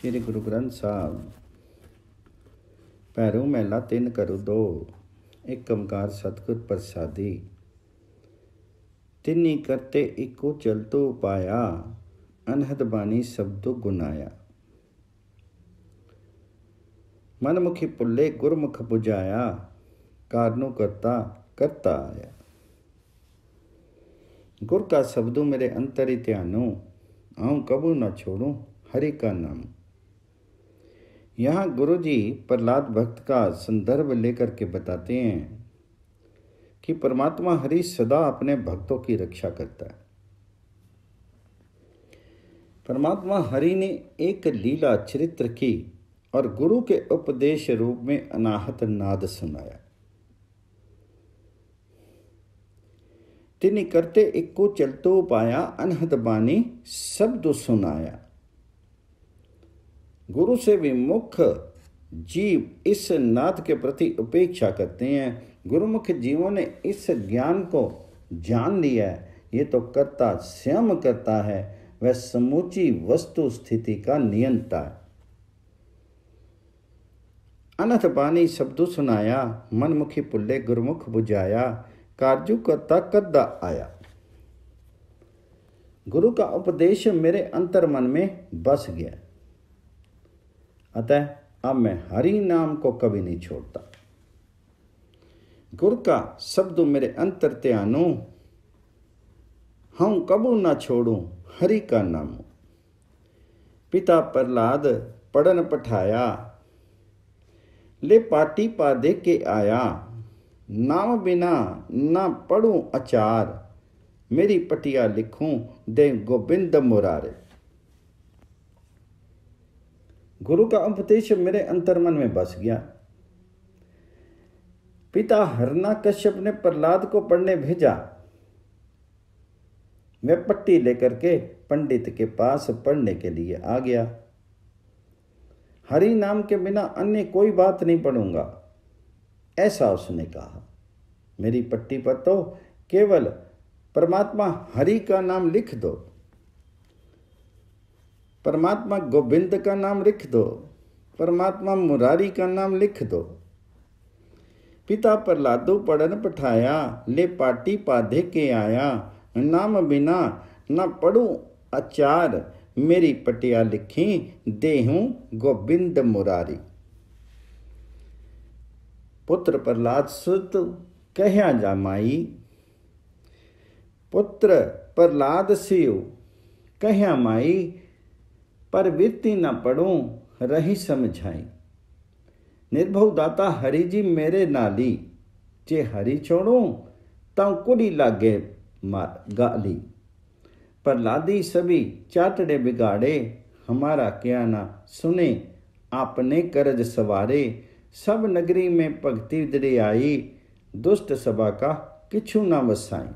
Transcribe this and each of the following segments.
ਸ੍ਰੀ ਗੁਰੂ ਗ੍ਰੰਥ ਸਾਹਿਬ ਪੈਰੋਂ ਮੈਲਾ ਤਿੰਨ ਕਰੂ ਦੋ ਇੱਕ ਓੰਕਾਰ ਸਤਿਗੁਰ ਪ੍ਰਸਾਦੀ ਤਿੰਨੀ ਕਰਤੇ ਇੱਕੋ ਚਲਤੋ ਪਾਇਆ ਅਨਹਦ ਬਾਣੀ ਸਬਦੋ ਗੁਨਾਇਆ ਮਨਮੁਖੀ ਪੁੱਲੇ ਗੁਰਮੁਖ ਪੁਜਾਇਆ ਕਾਰਨੋ ਕਰਤਾ ਕਰਤਾ ਆਇਆ ਗੁਰ ਕਾ ਸਬਦੋ ਮੇਰੇ ਅੰਤਰੀ ਧਿਆਨੋ ਆਉ ਕਬੂ ਨਾ छोड़ूं ਹਰੀ ਕਾ ਨਾਮ यहाँ गुरुजी प्रहलाद भक्त का संदर्भ लेकर के बताते हैं कि परमात्मा हरि सदा अपने भक्तों की रक्षा करता है परमात्मा हरि ने एक लीला चरित्र की और गुरु के उपदेश रूप में अनाहत नाद सुनाया तिनी करते इक्को चलतो पाया अनहद बानी शब्द सुनाया गुरु से विमुख जीव इस नाथ के प्रति उपेक्षा करते हैं गुरुमुख जीवों ने इस ज्ञान को जान लिया है ये तो कर्ता स्वयं करता है वह समूची वस्तु स्थिति का नियंता है अनथ पानी शब्द सुनाया मनमुखी पुल्ले गुरुमुख बुझाया कारजू करता कद्दा आया गुरु का उपदेश मेरे अंतर मन में बस गया अतः अब मैं हरि नाम को कभी नहीं छोड़ता गुर का शब्द मेरे अंतर त्यानो हम कबू ना छोड़ू हरि का नाम पिता प्रहलाद पढ़न पठाया ले पाटी पा दे के आया नाम बिना ना पढ़ू अचार मेरी पटिया लिखूं दे गोबिंद मुरारे गुरु का उपदेश मेरे अंतर्मन में बस गया पिता हरना कश्यप ने प्रहलाद को पढ़ने भेजा मैं पट्टी लेकर के पंडित के पास पढ़ने के लिए आ गया हरि नाम के बिना अन्य कोई बात नहीं पढ़ूंगा ऐसा उसने कहा मेरी पट्टी पर तो केवल परमात्मा हरि का नाम लिख दो परमात्मा गोविंद का नाम लिख दो परमात्मा मुरारी का नाम लिख दो पिता प्रहलादो पढ़न पठाया ले पाटी पाधे के आया नाम बिना न पढ़ू अचार मेरी पटिया लिखी देहू गोविंद मुरारी पुत्र प्रहलाद सुत कह जा माई पुत्र प्रहलाद सियो कह माई पर वृत्ति न पढ़ूं रही समझाई निर्भव दाता हरि जी मेरे नाली जे हरि छोड़ू तो कुड़ी लागे मार गाली पर लादी सभी चाटड़े बिगाड़े हमारा क्या ना सुने आपने करज सवारे सब नगरी में भगती दड़े आई दुष्ट सभा का किछू ना वसाई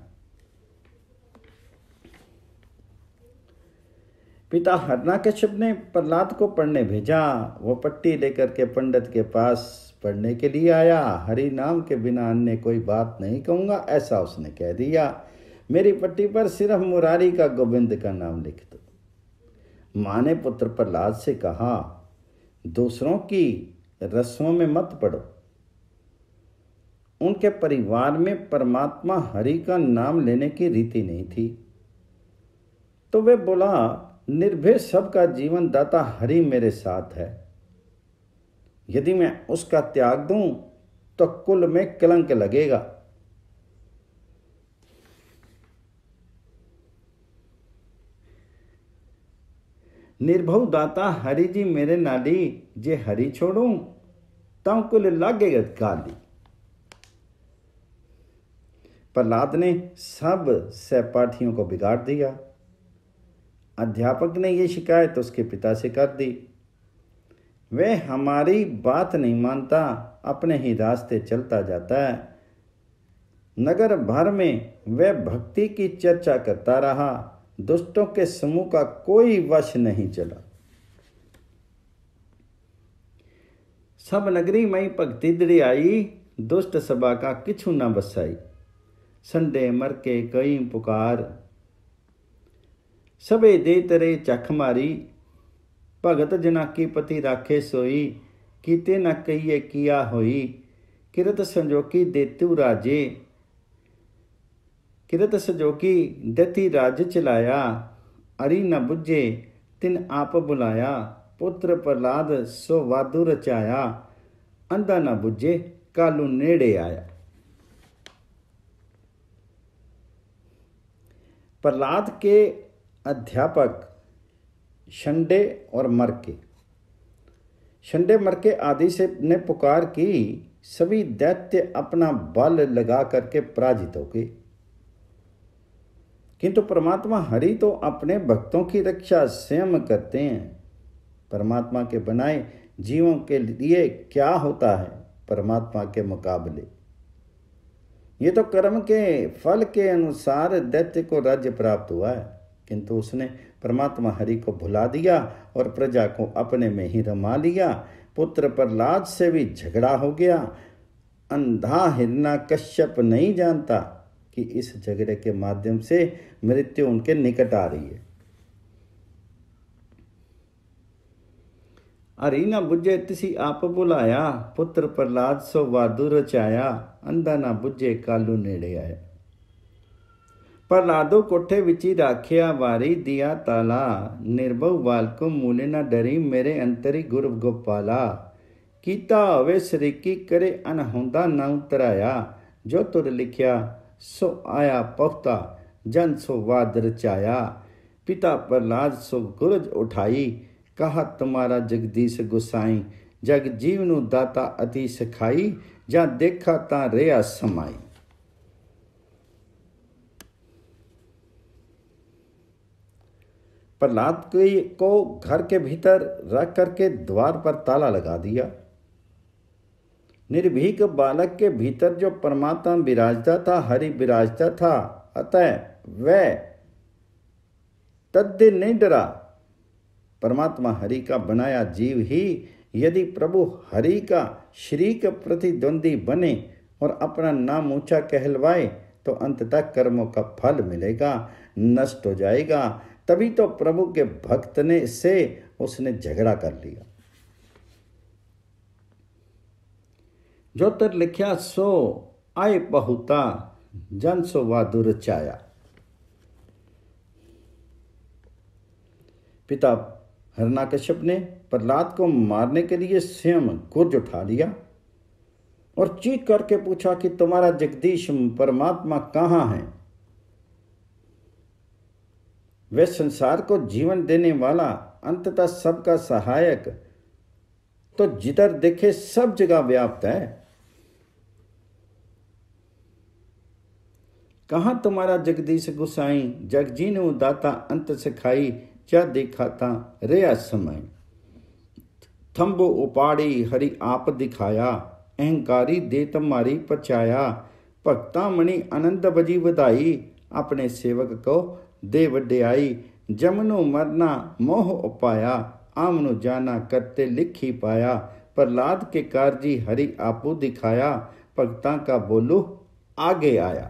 पिता शिव ने प्रहलाद को पढ़ने भेजा वो पट्टी लेकर के पंडित के पास पढ़ने के लिए आया हरि नाम के बिना अन्य कोई बात नहीं कहूँगा ऐसा उसने कह दिया मेरी पट्टी पर सिर्फ मुरारी का गोविंद का नाम लिख दो माँ ने पुत्र प्रहलाद से कहा दूसरों की रस्मों में मत पढ़ो उनके परिवार में परमात्मा हरि का नाम लेने की रीति नहीं थी तो वे बोला निर्भय सबका जीवन दाता हरि मेरे साथ है यदि मैं उसका त्याग दूं तो कुल में कलंक लगेगा निर्भव दाता हरि जी मेरे नाली जे हरि छोड़ू तो कुल लागेगा गाली प्रहलाद ने सब सहपाठियों को बिगाड़ दिया अध्यापक ने ये शिकायत उसके पिता से कर दी वह हमारी बात नहीं मानता अपने ही रास्ते चलता जाता है नगर भर में वह भक्ति की चर्चा करता रहा दुष्टों के समूह का कोई वश नहीं चला सब नगरी मई भक्तिदड़ी आई दुष्ट सभा का किचू न बसाई संडे मर के कई पुकार ਸਭੇ ਦੇ ਤਰੇ ਚਖ ਮਾਰੀ ਭਗਤ ਜਨਾਕੀ ਪਤੀ ਰਾਖੇ ਸੋਈ ਕੀਤੇ ਨਾ ਕਹੀਏ ਕੀਆ ਹੋਈ ਕਿਰਤ ਸੰਜੋਕੀ ਦੇਤੂ ਰਾਜੇ ਕਿਰਤ ਸੰਜੋਕੀ ਦਤੀ ਰਾਜ ਚਲਾਇਆ ਅਰੀ ਨਾ ਬੁੱਝੇ ਤਿਨ ਆਪ ਬੁਲਾਇਆ ਪੁੱਤਰ ਪ੍ਰਲਾਦ ਸੋ ਵਾਦੂ ਰਚਾਇਆ ਅੰਧਾ ਨਾ ਬੁੱਝੇ ਕਾਲੂ ਨੇੜੇ ਆਇਆ प्रहलाद के अध्यापक शंडे और मरके शंडे मरके आदि से ने पुकार की सभी दैत्य अपना बल लगा करके पराजित हो गए किंतु परमात्मा हरि तो अपने भक्तों की रक्षा स्वयं करते हैं परमात्मा के बनाए जीवों के लिए क्या होता है परमात्मा के मुकाबले ये तो कर्म के फल के अनुसार दैत्य को राज्य प्राप्त हुआ है किंतु उसने परमात्मा हरि को भुला दिया और प्रजा को अपने में ही रमा लिया पुत्र लाज से भी झगड़ा हो गया अंधा हिरना कश्यप नहीं जानता कि इस झगड़े के माध्यम से मृत्यु उनके निकट आ रही है अरे ना बुझे तिसी आप बुलाया पुत्र प्रहलाद सो वादू रचाया अंधा ना बुझे कालू नेड़े आया ਲਾਦੋ ਕੋਠੇ ਵਿੱਚ ਹੀ ਰਾਖਿਆ ਵਾਰੀ ਦਿਆ ਤਾਲਾ ਨਿਰਭਉ ਵਾਲਕੋ ਮੂਲੇ ਨਾ ਡਰੀ ਮੇਰੇ ਅੰਤਰੀ ਗੁਰ ਗੋਪਾਲਾ ਕੀਤਾ ਹੋਵੇ ਕੀ ਕਰੇ ਅਨਹੁੰਦਾ ਨਾ ਉਤਰਾਇਆ ਜੋ ਤੁਰ ਲਿਖਿਆ ਸੋ ਆਇਆ ਪਖਤਾ ਜਨ ਸੋ ਵਾਦ ਰਚਾਇਆ ਪਿਤਾ ਪ੍ਰਲਾਦ ਸੋ ਗੁਰਜ ਉਠਾਈ ਕਹਾ ਤੁਮਾਰਾ ਜਗਦੀਸ਼ ਗੁਸਾਈ ਜਗ ਜੀਵ ਨੂੰ ਦਾਤਾ ਅਤੀ ਸਿਖਾਈ ਜਾਂ ਦੇਖਾ ਤਾਂ ਰਿਆ ਸਮਾਈ प्रहलाद को घर के भीतर रख करके द्वार पर ताला लगा दिया निर्भीक बालक के भीतर जो परमात्मा विराजता था हरि विराजता था अतः वह तद्य नहीं डरा परमात्मा हरि का बनाया जीव ही यदि प्रभु हरि का श्री का प्रतिद्वंदी बने और अपना नाम ऊंचा कहलवाए तो अंत तक कर्मों का फल मिलेगा नष्ट हो जाएगा तभी तो प्रभु के भक्त ने से उसने झगड़ा कर लिया जो तर लिखिया सो आए बहुता जन सो वादुर चाया पिता कश्यप ने प्रहलाद को मारने के लिए स्वयं गुर्ज उठा लिया और चीख करके पूछा कि तुम्हारा जगदीश परमात्मा कहाँ है वे संसार को जीवन देने वाला अंततः सबका सहायक तो जिधर देखे सब जगह व्याप्त है कहा तुम्हारा जगदीश गुसाई जगजी ने दाता अंत सिखाई क्या था रे असमय थम्बो उपाड़ी हरि आप दिखाया अहंकारी दे तुम्हारी पचाया भक्ता मणि आनंद बजी बधाई अपने सेवक को ਦੇ ਵਡਿਆਈ जमनु मरना मोह उपाया आमनु जाना करते लिखी पाया प्रहलाद के कारजी हरि आपू दिखाया भक्ता का बोलू आगे आया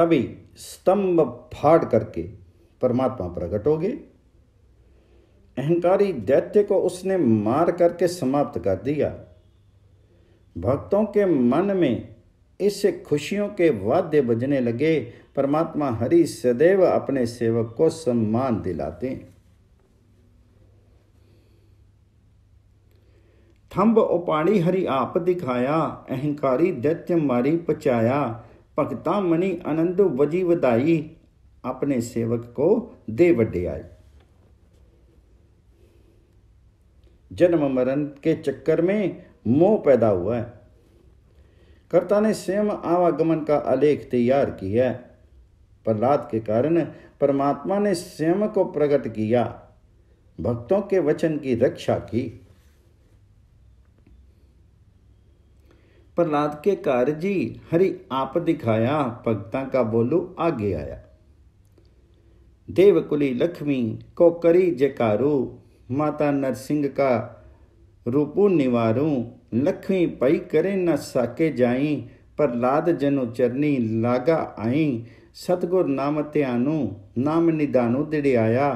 तभी स्तंभ फाड़ करके परमात्मा प्रकट हो गए अहंकारी दैत्य को उसने मार करके समाप्त कर दिया भक्तों के मन में इससे खुशियों के वाद्य बजने लगे परमात्मा हरि सदैव अपने सेवक को सम्मान दिलाते थम्ब उपाड़ी हरि आप दिखाया अहंकारी दैत्य मारी पचाया भगता मणि आनंद वजी वधाई अपने सेवक को दे आए जन्म मरण के चक्कर में मोह पैदा हुआ है कर्ता ने स्वयं आवागमन का आलेख तैयार किया प्रहलाद के कारण परमात्मा ने स्वयं को प्रकट किया भक्तों के वचन की रक्षा की प्रहलाद के कार्य जी हरि आप दिखाया भक्ता का बोलू आगे आया देवकुली लक्ष्मी को करी जयकारू माता नरसिंह का रूपू निवारूं लखवी पई करे न साके जाई पर लाद जनु चरनी लागा आई सतगुर नाम ध्यानु नाम निदानु दिड़ियाया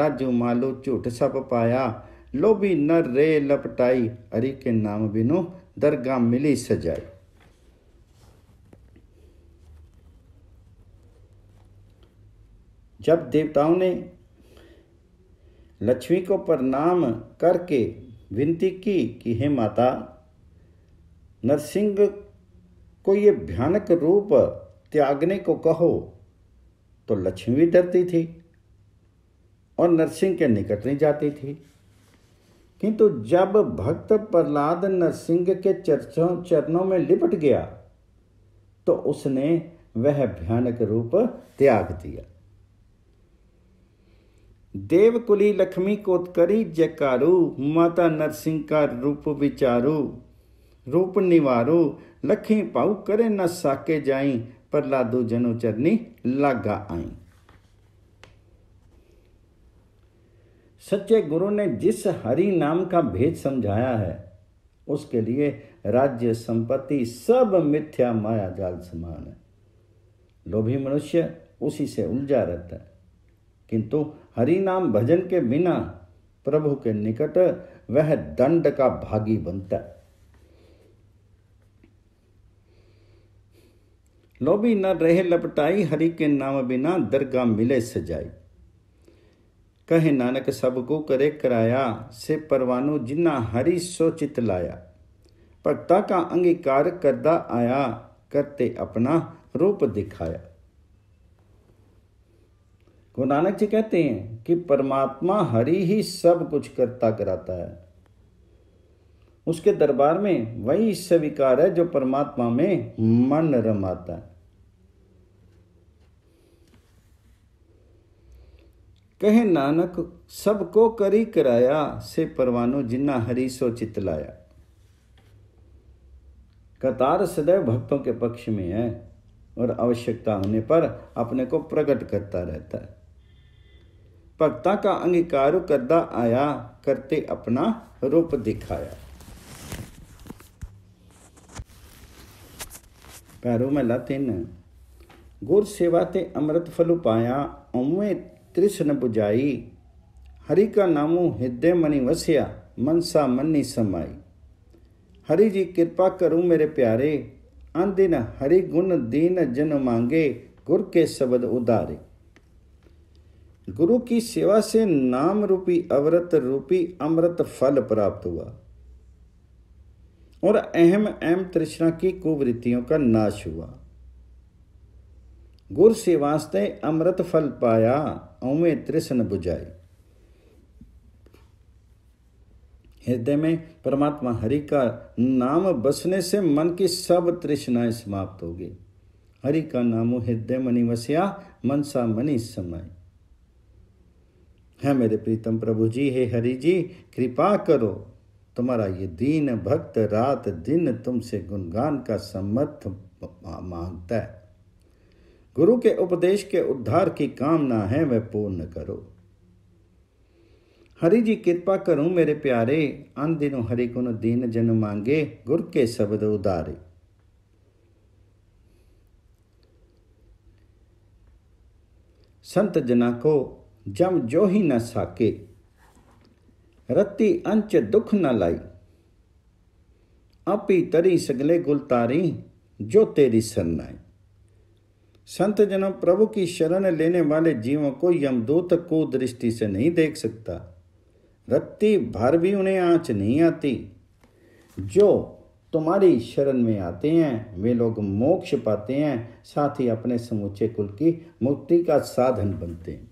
राजू मालू झूठ सप पाया लोभी न रे लपटाई हरि के नाम बिनु दरगाह मिली सजाई जब देवताओं ने लक्ष्मी को प्रणाम करके विनती की कि हे माता नरसिंह को ये भयानक रूप त्यागने को कहो तो लक्ष्मी भी डरती थी और नरसिंह के निकट नहीं जाती थी किंतु जब भक्त प्रहलाद नरसिंह के चर्चों चरणों में लिपट गया तो उसने वह भयानक रूप त्याग दिया देवकुली लक्ष्मी को करी जयकारु माता नरसिंह का रूप विचारू रूप निवारु लखी पाऊ करे न साके जाई पर लादू जनु चरनी लागा आई सच्चे गुरु ने जिस हरि नाम का भेद समझाया है उसके लिए राज्य संपत्ति सब मिथ्या माया जाल समान है लोभी मनुष्य उसी से उलझा रहता है किंतु हरि नाम भजन के बिना प्रभु के निकट वह दंड का भागी बनता है लोभी न रहे लपटाई हरि के नाम बिना दरगाह मिले सजाई कहे नानक सबको करे कराया से परवानु जिन्ना हरि सो चित लाया भक्ता का अंगीकार करदा आया करते अपना रूप दिखाया गुरु नानक जी कहते हैं कि परमात्मा हरि ही सब कुछ करता कराता है उसके दरबार में वही स्वीकार है जो परमात्मा में मन रमाता है कहे नानक सबको करी कराया से परवानो जिन्ना हरी सो चित लाया कतार सदैव भक्तों के पक्ष में है और आवश्यकता होने पर अपने को प्रकट करता रहता है ਭਗਤਾਂ ਦਾ ਅੰਗੀਕਾਰ ਕਰਦਾ ਆਇਆ ਕਰਤੇ ਆਪਣਾ ਰੂਪ ਦਿਖਾਇਆ ਪੈਰੋ ਮਹਲਾ 3 ਗੁਰ ਸੇਵਾ ਤੇ ਅੰਮ੍ਰਿਤ ਫਲ ਪਾਇਆ ਓਵੇਂ ਤ੍ਰਿਸ਼ਨ 부ਜਾਈ ਹਰੀ ਕਾ ਨਾਮੋ ਹਿਰਦੇ ਮਨੀ ਵਸਿਆ ਮਨਸਾ ਮੰਨੀ ਸਮਾਈ ਹਰੀ ਜੀ ਕਿਰਪਾ ਕਰੋ ਮੇਰੇ ਪਿਆਰੇ ਅੰਦਿਨ ਹਰੀ ਗੁਣ ਦੀਨ ਜਨ ਮੰਗੇ ਗੁਰ ਕੇ ਸ਼ਬਦ ਉਧਾਰੇ गुरु की सेवा से नाम रूपी अवरत रूपी अमृत फल प्राप्त हुआ और अहम अहम तृष्णा की कुवृत्तियों का नाश हुआ गुर सेवास्ते अमृत फल पाया औमे तृष्ण बुझाई हृदय में परमात्मा हरि का नाम बसने से मन की सब तृष्णाएं समाप्त हो गई हरि का नामो हृदय मनी वस्या मनसा मनी समय है हाँ मेरे प्रीतम प्रभु जी हे हरि जी कृपा करो तुम्हारा ये दीन भक्त रात दिन तुमसे गुणगान का समर्थ मांगता है गुरु के उपदेश के उद्धार की कामना है वह पूर्ण करो हरि जी कृपा करो मेरे प्यारे अन दिनों हरि गुण दीन जन मांगे गुरु के शब्द उदारे संत जना को जम जो ही न साके रत्ती अंच दुख न लाई आपी तरी सगले गुलतारी जो तेरी सरनाई संत जनों प्रभु की शरण लेने वाले जीवों को यमदूत को दृष्टि से नहीं देख सकता रत्ती भर भी उन्हें आँच नहीं आती जो तुम्हारी शरण में आते हैं वे लोग मोक्ष पाते हैं साथ ही अपने समूचे कुल की मुक्ति का साधन बनते हैं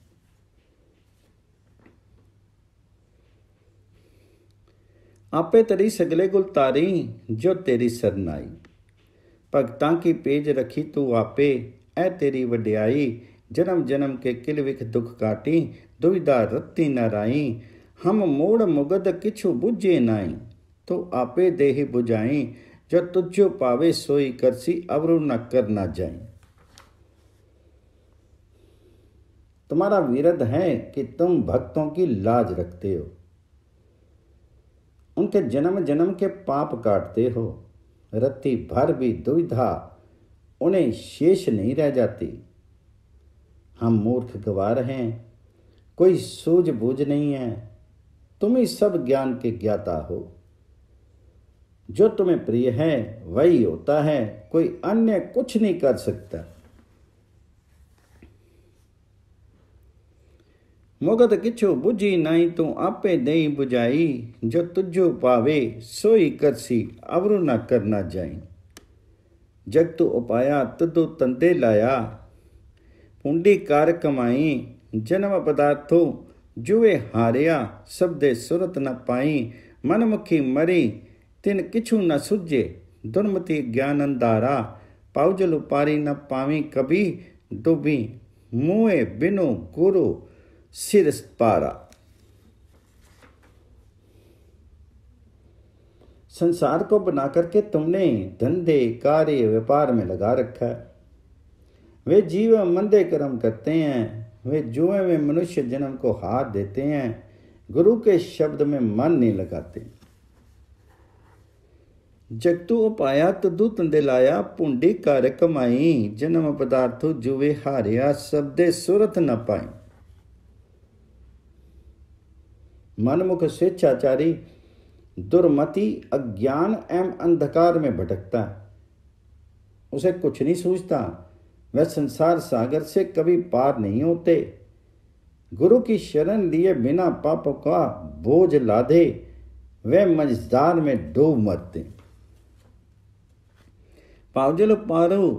ਆਪੇ ਤੇਰੀ ਸਗਲੇ ਗੁਲ ਤਾਰੀ ਜੋ ਤੇਰੀ ਸਰਨਾਈ ਭਗਤਾਂ ਕੀ ਪੇਜ ਰਖੀ ਤੂੰ ਆਪੇ ਐ ਤੇਰੀ ਵਡਿਆਈ ਜਨਮ ਜਨਮ ਕੇ ਕਿਲ ਵਿਖ ਦੁਖ ਕਾਟੀ ਦੁਵਿਧਾ ਰਤੀ ਨਰਾਈ ਹਮ ਮੋੜ ਮੁਗਦ ਕਿਛੂ ਬੁਝੇ ਨਾਈ ਤੋ ਆਪੇ ਦੇਹ 부ਝਾਈ ਜੋ ਤੁਝੋ ਪਾਵੇ ਸੋਈ ਕਰਸੀ ਅਵਰੂ ਨ ਕਰ ਨਾ ਜਾਈ तुम्हारा विरध है कि तुम भक्तों की लाज रखते हो उनके जन्म जन्म के पाप काटते हो रत्ती भर भी दुविधा उन्हें शेष नहीं रह जाती हम मूर्ख गवार हैं कोई सूझबूझ नहीं है तुम ही सब ज्ञान के ज्ञाता हो जो तुम्हें प्रिय है वही होता है कोई अन्य कुछ नहीं कर सकता मुगत किछो बुझी नाई तू आपे दई बुझाई जो तुझो पावे सोई करसी अवरु ना करना जाई जग तू उपाया तुदो तंदे लाया पुंडी कार कमाई जन्म पदार्थो जुए हारिया सब दे सुरत न पाई मनमुखी मरी तिन किछु न सुजे दुर्मति ज्ञान अंधारा पाउजल उपारी न पावी कभी डूबी मुए बिनु गुरु शीर्ष पारा संसार को बना करके तुमने धंधे कार्य व्यापार में लगा रखा है वे जीव मंदे कर्म करते हैं वे जुए में मनुष्य जन्म को हाथ देते हैं गुरु के शब्द में मन नहीं लगाते जग तू उपाया तदु तो लाया पुंडी कार्य कमाई जन्म पदार्थो जुवे हारिया शब्दे सुरत न पाई मनमुख स्वेच्छाचारी दुर्मति अज्ञान एवं अंधकार में भटकता उसे कुछ नहीं सूझता वह संसार सागर से कभी पार नहीं होते गुरु की शरण लिए बिना पाप का बोझ लादे वे मझदार में डूब मरते पावजल पारू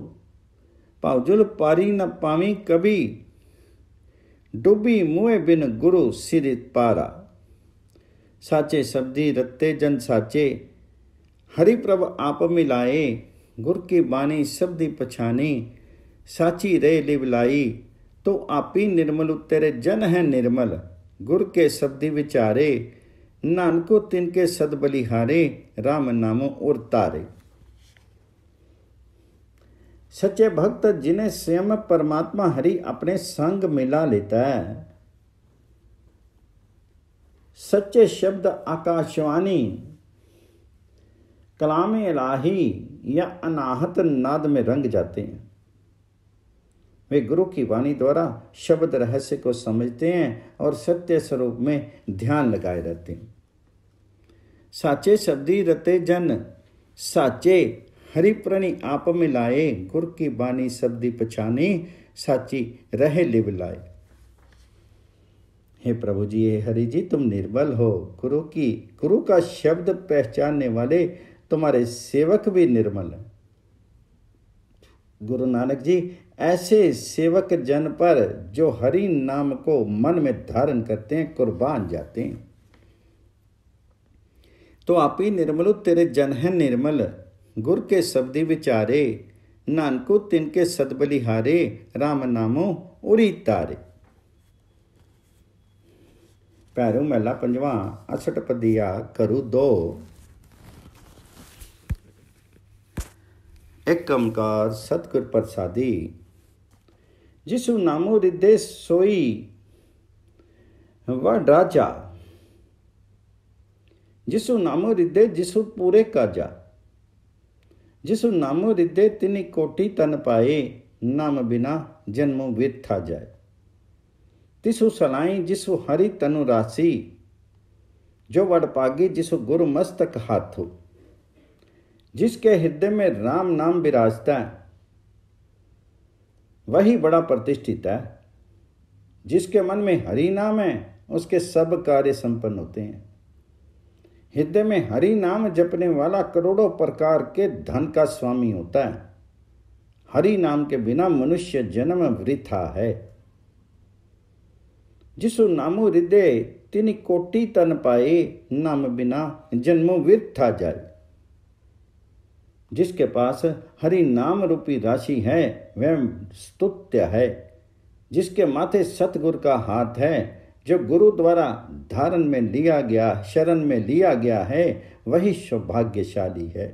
पावजुल पारी न पावी कभी डूबी मुए बिन गुरु सिर पारा साचे शब्दी रत्ते जन साचे हरि प्रभ आप मिलाए गुर की बाणी शब्दी पछाने साची रे लिबलाई तो आप ही निर्मल तेरे जन है निर्मल गुर के शब्दी विचारे नानको तिनके सद बलिहारे राम नामो और तारे सच्चे भक्त जिन्हें स्वयं परमात्मा हरि अपने संग मिला लेता है सच्चे शब्द आकाशवाणी कलाम इलाही या अनाहत नाद में रंग जाते हैं वे गुरु की वाणी द्वारा शब्द रहस्य को समझते हैं और सत्य स्वरूप में ध्यान लगाए रहते हैं साचे शब्दी रते जन साचे हरिप्रणी आप में लाए गुर की बानी शब्दी पछाने साची रहे लिव लाए हे प्रभु जी हे हरि जी तुम निर्बल हो गुरु की गुरु का शब्द पहचानने वाले तुम्हारे सेवक भी निर्मल हैं गुरु नानक जी ऐसे सेवक जन पर जो हरि नाम को मन में धारण करते हैं कुर्बान जाते हैं तो आप ही निर्मलो तेरे जन है निर्मल गुर के शब्दी विचारे नानकु तिनके सदबलिहारे राम नामो उरी तारे ਪੈਰੋਂ ਮਹਿਲਾ ਪੰਜਵਾ ਅਸਟ ਪਦੀਆ ਕਰੂ ਦੋ ਇੱਕ ਓਮਕਾਰ ਸਤਗੁਰ ਪ੍ਰਸਾਦੀ ਜਿਸੂ ਨਾਮੋ ਰਿਦੇ ਸੋਈ ਵਡ ਰਾਜਾ ਜਿਸੂ ਨਾਮੋ ਰਿਦੇ ਜਿਸੂ ਪੂਰੇ ਕਾਜਾ ਜਿਸੂ ਨਾਮੋ ਰਿਦੇ ਤਿਨੀ ਕੋਟੀ ਤਨ ਪਾਏ ਨਾਮ ਬਿਨਾ ਜਨਮ ਵਿਥਾ ਜਾਏ तिसु सलाई जिसु हरि तनु राशि जो वडपागी जिसु गुरु मस्तक हो जिसके हृदय में राम नाम विराजता है वही बड़ा प्रतिष्ठित है जिसके मन में हरि नाम है उसके सब कार्य संपन्न होते हैं हृदय में हरि नाम जपने वाला करोड़ों प्रकार के धन का स्वामी होता है हरि नाम के बिना मनुष्य जन्म वृथा है जिसु नामो हृदय तिनी कोटि तन पाए नाम बिना जन्मो व्यर्थ था जाए जिसके पास हरि नाम रूपी राशि है वह स्तुत्य है जिसके माथे सतगुर का हाथ है जो गुरु द्वारा धारण में लिया गया शरण में लिया गया है वही सौभाग्यशाली है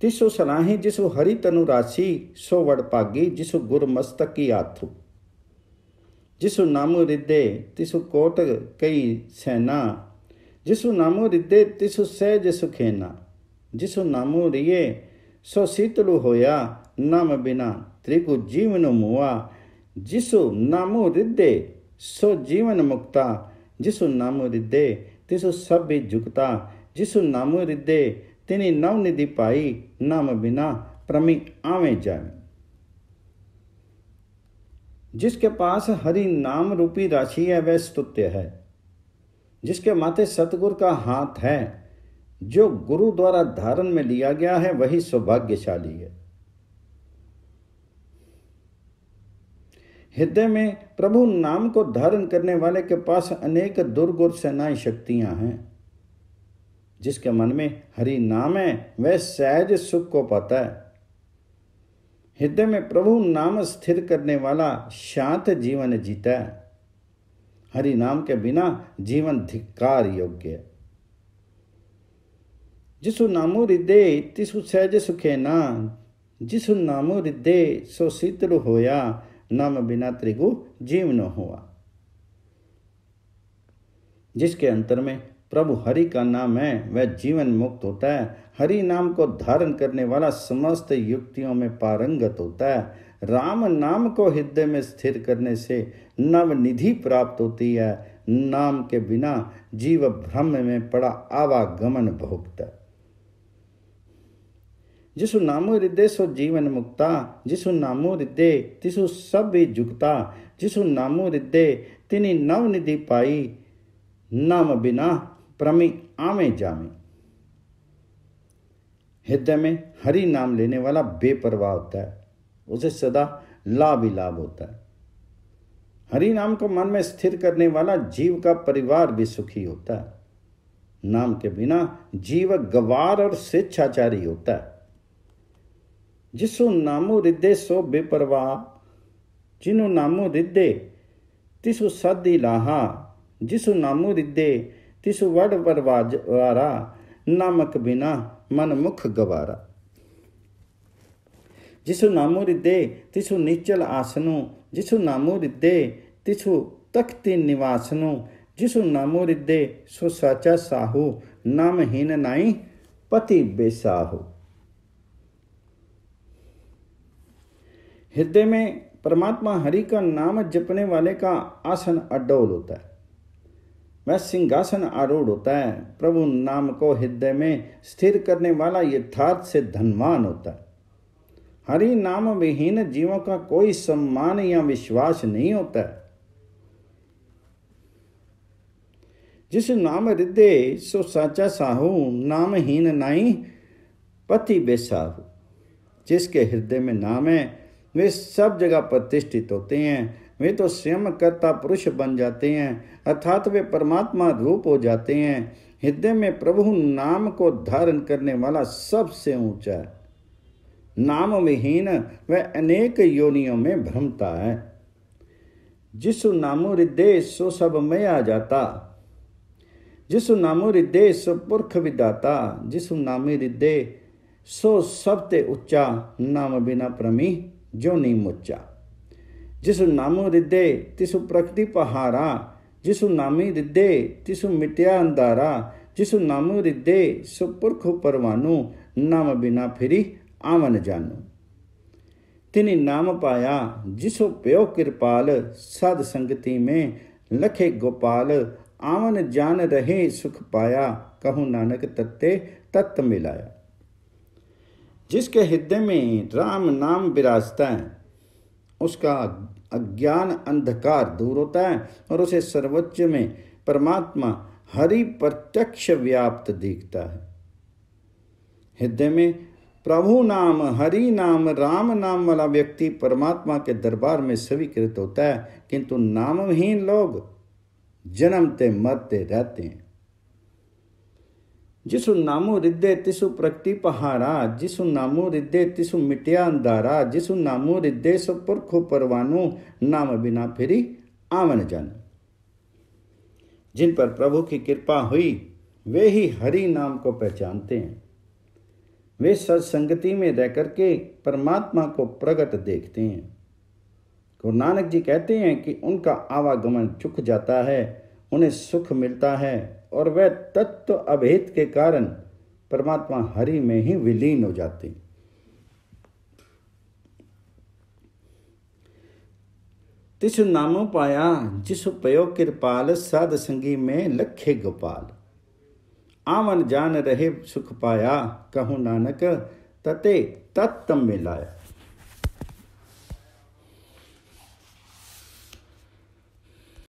तिसो सराहे जिसो हरि तनु राशि सो वड़पागी जिसु जिसो गुरु की आथु जिसु नामु रिद्धे तिसु कोट कई सेना जिसु नामु रिद्धे तिसु सहज सुखेना जिसु नामु रिये सो शीतलु होया नाम बिना त्रिकु जीवन मुआ जिसु नामु रिद्धे सो जीवन मुक्ता जिसु नामु रिद्धे तिसु सब जुगता जिसु नामु रिद्धे तिनी नव निधि पाई नाम बिना प्रमी आवे जावे जिसके पास हरि नाम रूपी राशि है वह स्तुत्य है जिसके माथे सतगुर का हाथ है जो गुरु द्वारा धारण में लिया गया है वही सौभाग्यशाली है हृदय में प्रभु नाम को धारण करने वाले के पास अनेक दुर्ग और सेनाएं शक्तियां हैं जिसके मन में हरि नाम है वह सहज सुख को पाता है हृदय में प्रभु नाम स्थिर करने वाला शांत जीवन जीता है हरि नाम के बिना जीवन धिक्कार योग्य जिसु नामो हृदय तिसु सहज सुखे ना जिसु नामो हृदय सो शीतल होया नाम बिना त्रिगु जीवन हुआ जिसके अंतर में प्रभु हरि का नाम है वह जीवन मुक्त होता है हरि नाम को धारण करने वाला समस्त युक्तियों में पारंगत होता है राम नाम को हृदय में स्थिर करने से नवनिधि प्राप्त होती है नाम के बिना जीव भ्रम में पड़ा आवागमन भोगता जिसु नामो हृदय सो जीवन मुक्ता जिसु नामो हृदय तिसु सब भी जुगता जिसु नामो हृदय तिनी नवनिधि पाई नाम बिना प्रमी आमे जामे हृदय में हरि नाम लेने वाला बेपरवाह होता है उसे सदा लाभ ही लाभ होता है हरि नाम को मन में स्थिर करने वाला जीव का परिवार भी सुखी होता है नाम के बिना जीव गवार और स्वेच्छाचारी होता है जिसु नामो रिद्धे सो बेपरवाह जिनु नामो रिद्धे तिसु सद लाहा जिसु नामो रिद्धे तिस वड वारा नामक बिना मन मुख गवारा जिसु नामो रिदे तिसु निचल आसनु जिसु नामो रिदे तिसु तख्ती निवासनु जिसु नामो रिदे सो साचा साहु नामहीन नाई पति बेसाहु हृदय में परमात्मा हरि का नाम जपने वाले का आसन अडोल होता है वह सिंहासन आरूढ़ होता है प्रभु नाम को हृदय में स्थिर करने वाला यथार्थ से धनवान होता है हरि नाम विहीन जीवों का कोई सम्मान या विश्वास नहीं होता है जिस नाम हृदय सो साचा साहू नामहीन नाई पति बेसाहू जिसके हृदय में नाम है वे सब जगह प्रतिष्ठित होते हैं वे तो स्वयं कर्ता पुरुष बन जाते हैं अर्थात वे परमात्मा रूप हो जाते हैं हृदय में प्रभु नाम को धारण करने वाला सबसे ऊंचा है नाम विहीन वह अनेक योनियों में भ्रमता है जिस नामो हृदय सो सब में आ जाता जिस नामो हृदय सो पुरख विदाता जिस नाम हृदय सो सबते उच्चा नाम बिना प्रमी जो नहीं मुच्चा जिसु नामो रिदे तिसु प्रकृति पहारा जिसु नामी रिदे तिसु मिटिया अंधारा जिसु नामो हृदय सुपुरख परवानु नाम बिना फिरी आवन जानु तिनी नाम पाया जिसो प्यो कृपाल सद संगति में लखे गोपाल आवन जान रहे सुख पाया कहूँ नानक तत्ते तत्त मिलाया जिसके हृदय में राम नाम विराजता है उसका अज्ञान अंधकार दूर होता है और उसे सर्वोच्च में परमात्मा हरि प्रत्यक्ष व्याप्त दिखता है हृदय में प्रभु नाम हरि नाम राम नाम वाला व्यक्ति परमात्मा के दरबार में स्वीकृत होता है किंतु नामहीन लोग जन्मते मरते रहते हैं जिसु नामो रिदे तिसु प्रकृति पहारा जिसु नामो रिदे तिसु मिटिया अंधारा जिसु नामो रिदे सो पुरखो परवानो नाम बिना फिरी आवन जन जिन पर प्रभु की कृपा हुई वे ही हरि नाम को पहचानते हैं वे सत्संगति में रह करके परमात्मा को प्रकट देखते हैं गुरु नानक जी कहते हैं कि उनका आवागमन चुक जाता है उन्हें सुख मिलता है और वह तत्व अभेद के कारण परमात्मा हरि में ही विलीन हो जाते तिस नामो पाया जिस उपयोग कृपाल साध संगी में लखे गोपाल आमन जान रहे सुख पाया कहूँ नानक तते तत्तम मिलाया